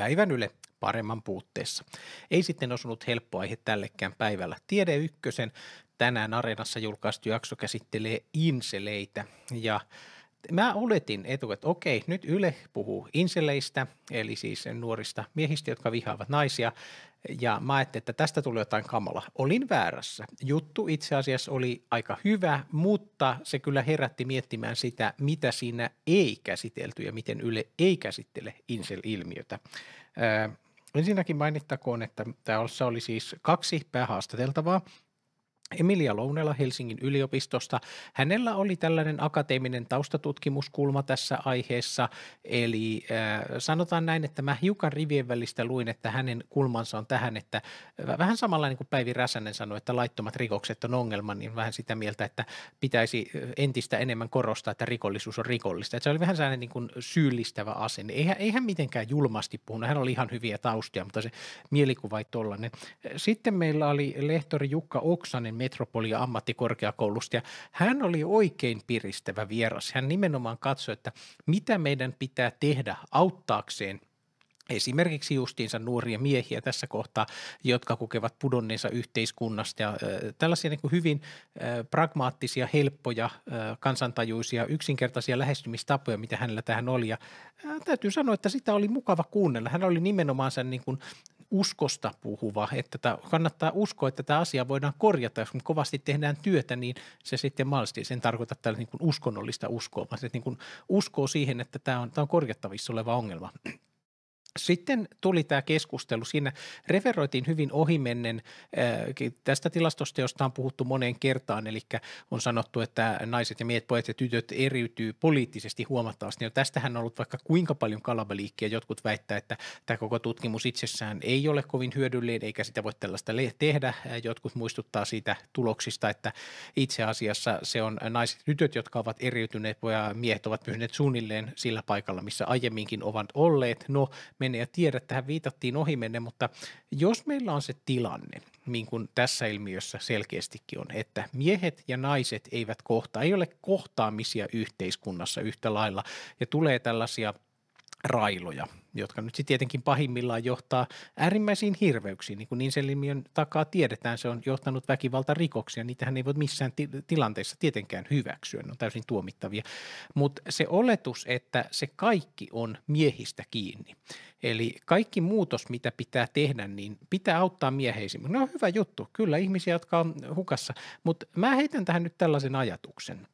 Päivän Yle paremman puutteessa. Ei sitten osunut helppo aihe tällekään päivällä. Tiede Ykkösen tänään Areenassa julkaistu jakso käsittelee inseleitä ja mä oletin etu, että okei, nyt Yle puhuu inseleistä, eli siis nuorista miehistä, jotka vihaavat naisia, ja mä ajattelin, että tästä tuli jotain kamala. Olin väärässä. Juttu itse asiassa oli aika hyvä, mutta se kyllä herätti miettimään sitä, mitä siinä ei käsitelty ja miten Yle ei käsittele insel-ilmiötä. ensinnäkin mainittakoon, että tässä oli siis kaksi päähaastateltavaa, Emilia Lounela Helsingin yliopistosta. Hänellä oli tällainen akateeminen taustatutkimuskulma tässä aiheessa, eli äh, sanotaan näin, että mä hiukan rivien välistä luin, että hänen kulmansa on tähän, että äh, vähän samalla niin kuin Päivi Räsänen sanoi, että laittomat rikokset on ongelma, niin vähän sitä mieltä, että pitäisi äh, entistä enemmän korostaa, että rikollisuus on rikollista. Että se oli vähän sellainen niin kuin syyllistävä asenne. Niin eihän, eihän mitenkään julmasti puhunut, hän oli ihan hyviä taustia, mutta se mielikuva ei tollainen. Sitten meillä oli lehtori Jukka Oksanen Metropolia ammattikorkeakoulusta ja hän oli oikein piristävä vieras. Hän nimenomaan katsoi, että mitä meidän pitää tehdä auttaakseen – esimerkiksi justiinsa nuoria miehiä tässä kohtaa, jotka kokevat pudonneensa yhteiskunnasta ja tällaisia niin kuin hyvin pragmaattisia, helppoja, kansantajuisia, yksinkertaisia lähestymistapoja, mitä hänellä tähän oli ja täytyy sanoa, että sitä oli mukava kuunnella. Hän oli nimenomaan sen niin kuin uskosta puhuva, että kannattaa uskoa, että tämä asia voidaan korjata. Jos kovasti tehdään työtä, niin se sitten mahdollisesti, sen tarkoita tällä niin uskonnollista uskoa, vaan se niin uskoo siihen, että tämä on, tämä on korjattavissa oleva ongelma. Sitten tuli tämä keskustelu. Siinä referoitiin hyvin ohimennen. Äh, tästä tilastosteosta on puhuttu moneen kertaan, eli on sanottu, että naiset ja miehet, pojat ja tytöt eriytyy poliittisesti huomattavasti. Ja tästähän on ollut vaikka kuinka paljon kalabaliikkiä. Jotkut väittää, että tämä koko tutkimus itsessään ei ole kovin hyödyllinen, eikä sitä voi tällaista tehdä. Jotkut muistuttaa siitä tuloksista, että itse asiassa se on naiset ja tytöt, jotka ovat eriytyneet, ja miehet ovat pysyneet suunnilleen sillä paikalla, missä aiemminkin ovat olleet. No, mene ja tiedä, tähän viitattiin mennä, mutta jos meillä on se tilanne, niin kuin tässä ilmiössä selkeästikin on, että miehet ja naiset eivät kohtaa, ei ole kohtaamisia yhteiskunnassa yhtä lailla ja tulee tällaisia – railoja, jotka nyt sitten tietenkin pahimmillaan johtaa äärimmäisiin hirveyksiin. Niin kuin Ninselimiön takaa tiedetään, se on johtanut väkivaltarikoksia. Niitähän ei voi missään ti- tilanteessa tietenkään hyväksyä, ne on täysin tuomittavia. Mutta se oletus, että se kaikki on miehistä kiinni. Eli kaikki muutos, mitä pitää tehdä, niin pitää auttaa mieheisiin. No hyvä juttu, kyllä ihmisiä, jotka on hukassa. Mutta mä heitän tähän nyt tällaisen ajatuksen.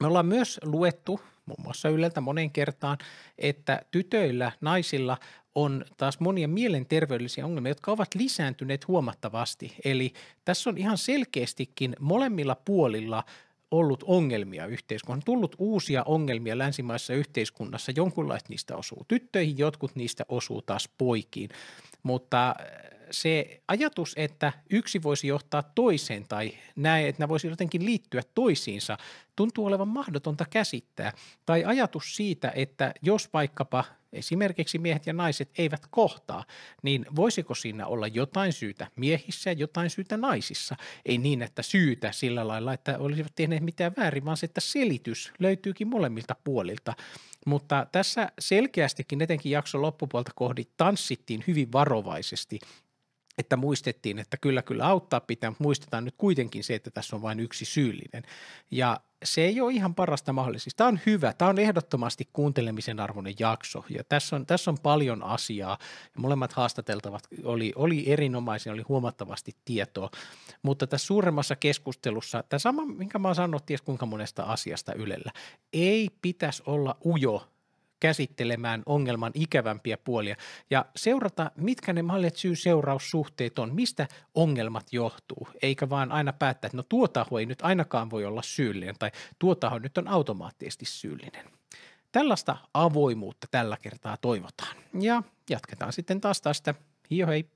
Me ollaan myös luettu muun muassa Yleltä monen kertaan, että tytöillä, naisilla on taas monia mielenterveydellisiä ongelmia, jotka ovat lisääntyneet huomattavasti. Eli tässä on ihan selkeästikin molemmilla puolilla ollut ongelmia yhteiskunnassa, on tullut uusia ongelmia länsimaissa yhteiskunnassa. jonkunlaista niistä osuu tyttöihin, jotkut niistä osuu taas poikiin. Mutta se ajatus, että yksi voisi johtaa toiseen tai näin, että nämä voisi jotenkin liittyä toisiinsa, tuntuu olevan mahdotonta käsittää. Tai ajatus siitä, että jos vaikkapa – esimerkiksi miehet ja naiset eivät kohtaa, niin voisiko siinä olla jotain syytä miehissä ja jotain syytä naisissa? Ei niin, että syytä sillä lailla, että olisivat tehneet mitään väärin, vaan se, että selitys löytyykin molemmilta puolilta. Mutta tässä selkeästikin etenkin jakson loppupuolta kohdit tanssittiin hyvin varovaisesti että muistettiin, että kyllä kyllä auttaa pitää, mutta muistetaan nyt kuitenkin se, että tässä on vain yksi syyllinen. Ja se ei ole ihan parasta mahdollista. Tämä on hyvä, tämä on ehdottomasti kuuntelemisen arvoinen jakso ja tässä on, tässä on paljon asiaa ja molemmat haastateltavat oli, oli erinomaisia, oli huomattavasti tietoa, mutta tässä suuremmassa keskustelussa, tämä sama, minkä mä oon sanonut ties kuinka monesta asiasta Ylellä, ei pitäisi olla ujo käsittelemään ongelman ikävämpiä puolia ja seurata, mitkä ne mallit syy-seuraussuhteet on, mistä ongelmat johtuu, eikä vaan aina päättää, että no tuo taho ei nyt ainakaan voi olla syyllinen tai tuo taho nyt on automaattisesti syyllinen. Tällaista avoimuutta tällä kertaa toivotaan ja jatketaan sitten taas tästä. Hio hei!